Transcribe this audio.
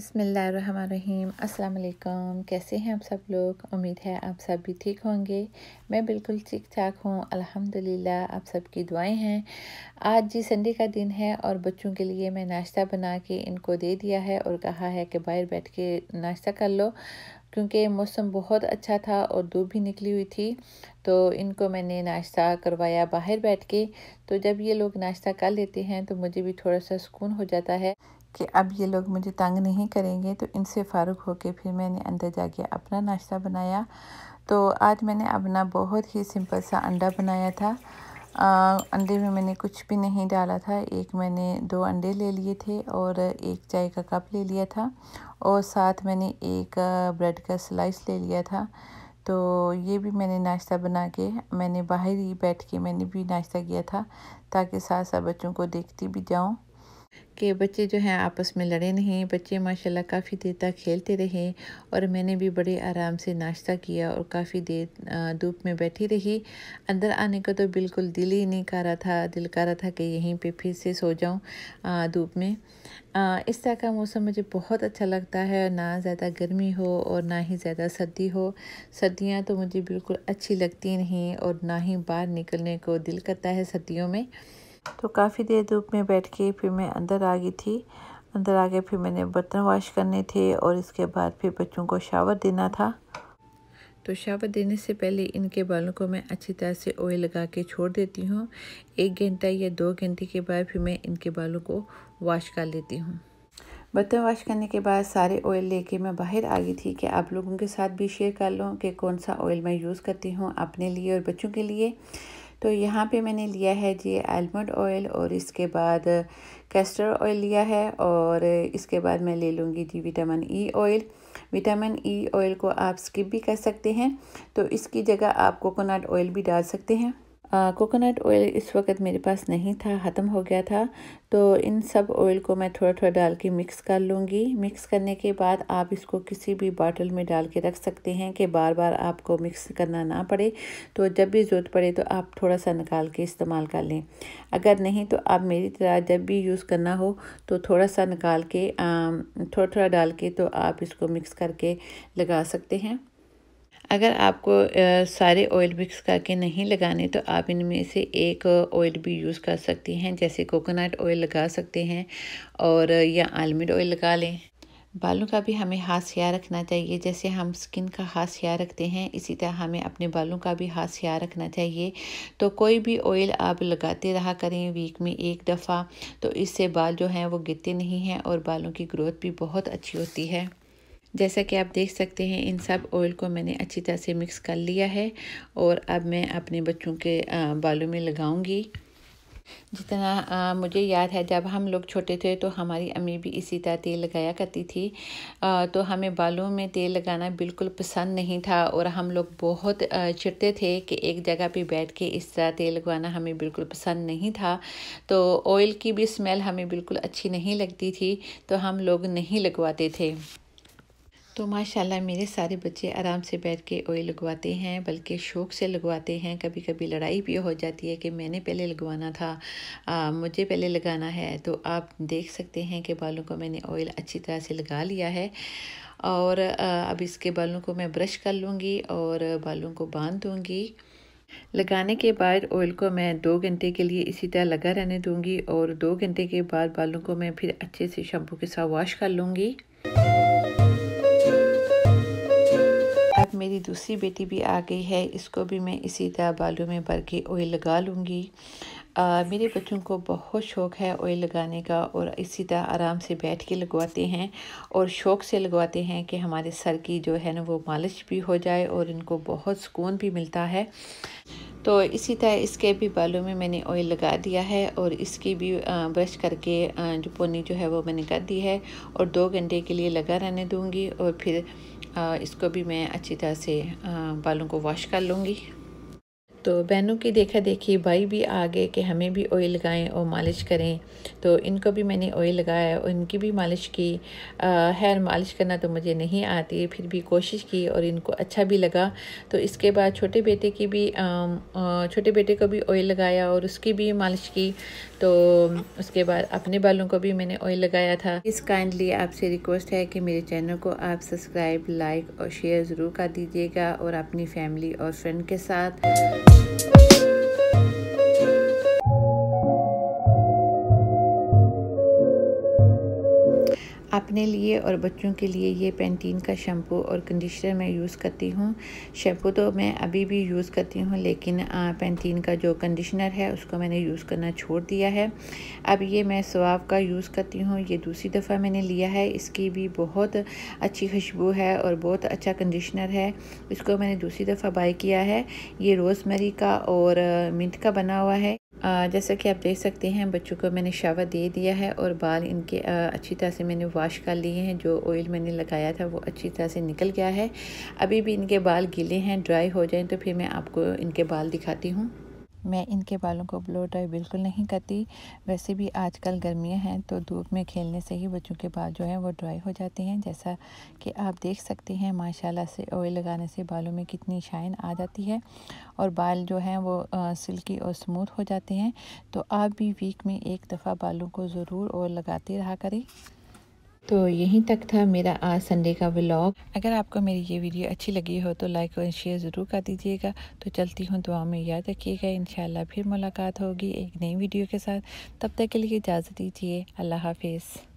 बसमीम् अल्लाम कैसे हैं आप सब लोग उम्मीद है आप सब भी ठीक होंगे मैं बिल्कुल ठीक ठाक हूँ अल्हम्दुलिल्लाह आप सब की दुआएं हैं आज जी संडे का दिन है और बच्चों के लिए मैं नाश्ता बना के इनको दे दिया है और कहा है कि बाहर बैठ के नाश्ता कर लो क्योंकि मौसम बहुत अच्छा था और धूप भी निकली हुई थी तो इनको मैंने नाश्ता करवाया बाहर बैठ के तो जब ये लोग नाश्ता कर लेते हैं तो मुझे भी थोड़ा सा सुकून हो जाता है कि अब ये लोग मुझे तंग नहीं करेंगे तो इनसे फ़ारुक होकर फिर मैंने अंदर जाके अपना नाश्ता बनाया तो आज मैंने अपना बहुत ही सिंपल सा अंडा बनाया था आ, अंडे में मैंने कुछ भी नहीं डाला था एक मैंने दो अंडे ले लिए थे और एक चाय का कप ले लिया था और साथ मैंने एक ब्रेड का स्लाइस ले लिया था तो ये भी मैंने नाश्ता बना के मैंने बाहर ही बैठ के मैंने भी नाश्ता किया था ताकि साथ साथ बच्चों को देखती भी जाऊँ कि बच्चे जो हैं आपस में लड़े नहीं बच्चे माशाल्लाह काफ़ी देर तक खेलते रहे और मैंने भी बड़े आराम से नाश्ता किया और काफ़ी देर धूप में बैठी रही अंदर आने का तो बिल्कुल दिल ही नहीं कर रहा था दिल कर रहा था कि यहीं पे फिर से सो जाऊँ धूप में आ, इस तरह का मौसम मुझे बहुत अच्छा लगता है ना ज़्यादा गर्मी हो और ना ही ज़्यादा सर्दी हो सर्दियाँ तो मुझे बिल्कुल अच्छी लगती नहीं और ना ही बाहर निकलने को दिल करता है सर्दियों में तो काफ़ी देर धूप में बैठ के फिर मैं अंदर आ गई थी अंदर आ गया फिर मैंने बर्तन वॉश करने थे और इसके बाद फिर बच्चों को शावर देना था तो शावर देने से पहले इनके बालों को मैं अच्छी तरह से ऑयल लगा के छोड़ देती हूँ एक घंटा या दो घंटे के बाद फिर मैं इनके बालों को वॉश कर लेती हूँ बर्तन वॉश करने के बाद सारे ऑयल लेके मैं बाहर आ गई थी कि आप लोगों के साथ भी शेयर कर लूँ कि कौन सा ऑयल मैं यूज़ करती हूँ अपने लिए और बच्चों के लिए तो यहाँ पे मैंने लिया है जी आलमंड ऑयल और इसके बाद कैस्टर ऑयल लिया है और इसके बाद मैं ले लूँगी जी vitamin E oil vitamin E oil को आप स्किप भी कर सकते हैं तो इसकी जगह आप कोकोनट ऑयल भी डाल सकते हैं कोकोनट ऑयल इस वक्त मेरे पास नहीं था ख़त्म हो गया था तो इन सब ऑयल को मैं थोड़ा थोड़ा डाल के मिक्स कर लूँगी मिक्स करने के बाद आप इसको किसी भी बाटल में डाल के रख सकते हैं कि बार बार आपको मिक्स करना ना पड़े तो जब भी ज़रूरत पड़े तो आप थोड़ा सा निकाल के इस्तेमाल कर लें अगर नहीं तो आप मेरी तरह जब भी यूज़ करना हो तो थोड़ा सा निकाल के थोड़ा थोड़ा डाल के तो आप इसको मिक्स करके लगा सकते हैं अगर आपको सारे ऑयल मिक्स करके नहीं लगाने तो आप इनमें से एक ऑयल भी यूज़ कर सकती हैं जैसे कोकोनट ऑयल लगा सकते हैं और या आलमंड ऑयल लगा लें बालों का भी हमें हाथ ख्याल रखना चाहिए जैसे हम स्किन का हाथ ख्याल रखते हैं इसी तरह हमें अपने बालों का भी हाथ ख्याल रखना चाहिए तो कोई भी ऑयल आप लगाते रहा करें वीक में एक दफ़ा तो इससे बाल जो हैं वो गिरते नहीं हैं और बालों की ग्रोथ भी बहुत अच्छी होती है जैसा कि आप देख सकते हैं इन सब ऑयल को मैंने अच्छी तरह से मिक्स कर लिया है और अब मैं अपने बच्चों के बालों में लगाऊंगी जितना आ, मुझे याद है जब हम लोग छोटे थे तो हमारी अम्मी भी इसी तरह तेल लगाया करती थी आ, तो हमें बालों में तेल लगाना बिल्कुल पसंद नहीं था और हम लोग बहुत चिड़ते थे कि एक जगह पे बैठ के इस तरह तेल लगवाना हमें बिल्कुल पसंद नहीं था तो ऑयल की भी स्मेल हमें बिल्कुल अच्छी नहीं लगती थी तो हम लोग नहीं लगवाते थे तो माशाल्लाह मेरे सारे बच्चे आराम से बैठ के ऑयल लगवाते हैं बल्कि शौक़ से लगवाते हैं कभी कभी लड़ाई भी हो जाती है कि मैंने पहले लगवाना था आ, मुझे पहले लगाना है तो आप देख सकते हैं कि बालों को मैंने ऑयल अच्छी तरह से लगा लिया है और आ, अब इसके बालों को मैं ब्रश कर लूँगी और बालों को बांध दूँगी लगाने के बाद ऑयल को मैं दो घंटे के लिए इसी तरह लगा रहने दूँगी और दो घंटे के बाद बालों को मैं फिर अच्छे से शैम्पू के साथ वॉश कर लूँगी साथ मेरी दूसरी बेटी भी आ गई है इसको भी मैं इसी तरह बालों में भर के ऑयल लगा लूँगी मेरे बच्चों को बहुत शौक़ है ऑयल लगाने का और इसी तरह आराम से बैठ के लगवाते हैं और शौक़ से लगवाते हैं कि हमारे सर की जो है ना वो मालिश भी हो जाए और इनको बहुत सुकून भी मिलता है तो इसी तरह इसके भी बालों में मैंने ऑयल लगा दिया है और इसकी भी ब्रश करके जो पोनी जो है वो मैंने कर दी है और दो घंटे के लिए लगा रहने दूँगी और फिर इसको भी मैं अच्छी तरह से बालों को वॉश कर लूँगी तो बहनों की देखा देखी भाई भी आ गए कि हमें भी ऑयल लगाएं और मालिश करें तो इनको भी मैंने ऑयल लगाया और इनकी भी मालिश की हेयर मालिश करना तो मुझे नहीं आती फिर भी कोशिश की और इनको अच्छा भी लगा तो इसके बाद छोटे बेटे की भी छोटे बेटे को भी ऑयल लगाया और उसकी भी मालिश की तो उसके बाद अपने बालों को भी मैंने ऑयल लगाया था इस काइंडली आपसे रिक्वेस्ट है कि मेरे चैनल को आप सब्सक्राइब लाइक और शेयर ज़रूर कर दीजिएगा और अपनी फैमिली और फ्रेंड के साथ Thank you. अपने लिए और बच्चों के लिए ये पेंटीन का शैम्पू और कंडीशनर मैं यूज़ करती हूँ शैम्पू तो मैं अभी भी यूज़ करती हूँ लेकिन पेंटीन का जो कंडीशनर है उसको मैंने यूज़ करना छोड़ दिया है अब ये मैं स्वाव का यूज़ करती हूँ ये दूसरी दफ़ा मैंने लिया है इसकी भी बहुत अच्छी खुशबू है और बहुत अच्छा कंडीशनर है इसको मैंने दूसरी दफ़ा बाई किया है ये रोज़मेरी का और मिट का बना हुआ है जैसा कि आप देख सकते हैं बच्चों को मैंने शावर दे दिया है और बाल इनके अच्छी तरह से मैंने वॉश कर लिए हैं जो ऑयल मैंने लगाया था वो अच्छी तरह से निकल गया है अभी भी इनके बाल गीले हैं ड्राई हो जाएं तो फिर मैं आपको इनके बाल दिखाती हूँ मैं इनके बालों को ब्लो ड्राई बिल्कुल नहीं करती वैसे भी आजकल गर्मियां हैं तो धूप में खेलने से ही बच्चों के बाल जो हैं वो ड्राई हो जाते हैं जैसा कि आप देख सकते हैं माशाल्लाह से ऑयल लगाने से बालों में कितनी शाइन आ जाती है और बाल जो हैं वो सिल्की और स्मूथ हो जाते हैं तो आप भी वीक में एक दफ़ा बालों को ज़रूर ऑयल लगाते रहा करें तो यहीं तक था मेरा आज संडे का व्लॉग अगर आपको मेरी ये वीडियो अच्छी लगी हो तो लाइक और शेयर ज़रूर कर दीजिएगा तो चलती हूँ दुआ में याद रखिएगा इन फिर मुलाकात होगी एक नई वीडियो के साथ तब तक के लिए इजाज़त दीजिए अल्लाह हाफिज़